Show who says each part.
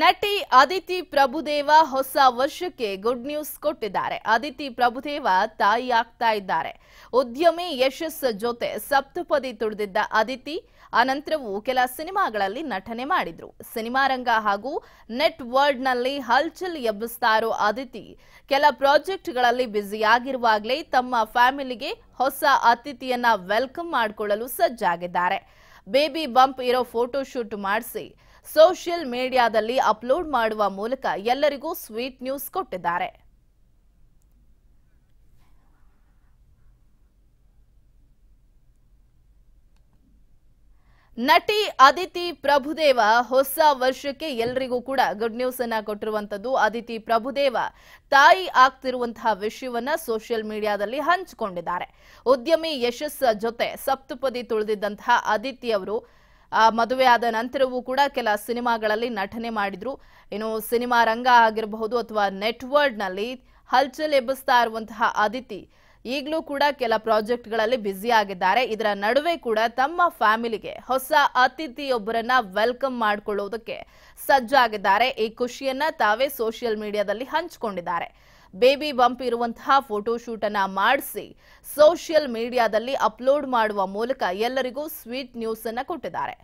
Speaker 1: ನಟಿ ಅದಿತಿ ಪ್ರಭುದೇವ ಹೊಸ ವರ್ಷಕ್ಕೆ ಗುಡ್ ನ್ಯೂಸ್ ಕೊಟ್ಟಿದ್ದಾರೆ ಅದಿತಿ ಪ್ರಭುದೇವ ತಾಯಿ ಇದ್ದಾರೆ ಉದ್ಯಮಿ ಯಶಸ್ ಜೊತೆ ಸಪ್ತಪದಿ ತುಳಿದಿದ್ದ ಅದಿತಿ ಅನಂತರವೂ ಕೆಲ ಸಿನಿಮಾಗಳಲ್ಲಿ ನಟನೆ ಮಾಡಿದ್ರು ಸಿನಿಮಾ ರಂಗ ಹಾಗೂ ನೆಟ್ ವರ್ಲ್ಡ್ ನಲ್ಲಿ ಹಲ್ಚಲ್ ಎಬ್ಬಿಸ್ತಾ ಇರೋ ಅದಿತಿ ಕೆಲ ಪ್ರಾಜೆಕ್ಟ್ಗಳಲ್ಲಿ ಬ್ಯುಸಿಯಾಗಿರುವಾಗಲೇ ತಮ್ಮ ಫ್ಯಾಮಿಲಿಗೆ ಹೊಸ ಅತಿಥಿಯನ್ನ ವೆಲ್ಕಮ್ ಮಾಡಿಕೊಳ್ಳಲು ಸಜ್ಜಾಗಿದ್ದಾರೆ ಬೇಬಿ ಬಂಪ್ ಇರೋ ಫೋಟೋ ಶೂಟ್ ಮಾಡಿಸಿ ಸೋಷಿಯಲ್ ಮೀಡಿಯಾದಲ್ಲಿ ಅಪ್ಲೋಡ್ ಮಾಡುವ ಮೂಲಕ ಎಲ್ಲರಿಗೂ ಸ್ವೀಟ್ ನ್ಯೂಸ್ ಕೊಟ್ಟಿದ್ದಾರೆ ನಟಿ ಅದಿತಿ ಪ್ರಭುದೇವ ಹೊಸ ವರ್ಷಕ್ಕೆ ಎಲ್ರಿಗೂ ಕೂಡ ಗುಡ್ ನ್ಯೂಸ್ ಅನ್ನ ಕೊಟ್ಟಿರುವಂತದ್ದು ಅದಿತಿ ಪ್ರಭುದೇವ ತಾಯಿ ಆಗ್ತಿರುವಂತಹ ವಿಷಯವನ್ನ ಸೋಷಿಯಲ್ ಮೀಡಿಯಾದಲ್ಲಿ ಹಂಚಿಕೊಂಡಿದ್ದಾರೆ ಉದ್ಯಮಿ ಯಶಸ್ ಜೊತೆ ಸಪ್ತಪದಿ ತುಳಿದಿದ್ದಂತಹ ಅದಿತಿ ಅವರು ಮದುವೆ ಆದ ನಂತರವೂ ಕೂಡ ಕೆಲ ಸಿನಿಮಾಗಳಲ್ಲಿ ನಟನೆ ಮಾಡಿದ್ರು ಏನು ಸಿನಿಮಾ ರಂಗ ಆಗಿರಬಹುದು ಅಥವಾ ನಲ್ಲಿ ಹಲ್ಚಲ್ ಎಬ್ಬಿಸ್ತಾ ಇರುವಂತಹ ಅದಿತಿ ಈಗಲೂ ಕೂಡ ಕೆಲ ಪ್ರಾಜೆಕ್ಟ್ಗಳಲ್ಲಿ ಬ್ಯುಸಿ ಆಗಿದ್ದಾರೆ ಇದರ ನಡುವೆ ಕೂಡ ತಮ್ಮ ಫ್ಯಾಮಿಲಿಗೆ ಹೊಸ ಅತಿಥಿಯೊಬ್ಬರನ್ನ ವೆಲ್ಕಮ್ ಮಾಡಿಕೊಳ್ಳುವುದಕ್ಕೆ ಸಜ್ಜಾಗಿದ್ದಾರೆ ಈ ಖುಷಿಯನ್ನ ತಾವೇ ಸೋಷಿಯಲ್ ಮೀಡಿಯಾದಲ್ಲಿ ಹಂಚಿಕೊಂಡಿದ್ದಾರೆ ಬೇಬಿ ಬಂಪ್ ಇರುವಂತಹ ಫೋಟೋಶೂಟ್ ಅನ್ನ ಮಾಡಿಸಿ ಸೋಷಿಯಲ್ ಮೀಡಿಯಾದಲ್ಲಿ ಅಪ್ಲೋಡ್ ಮಾಡುವ ಮೂಲಕ ಎಲ್ಲರಿಗೂ ಸ್ವೀಟ್ ನ್ಯೂಸ್ ಅನ್ನ ಕೊಟ್ಟಿದ್ದಾರೆ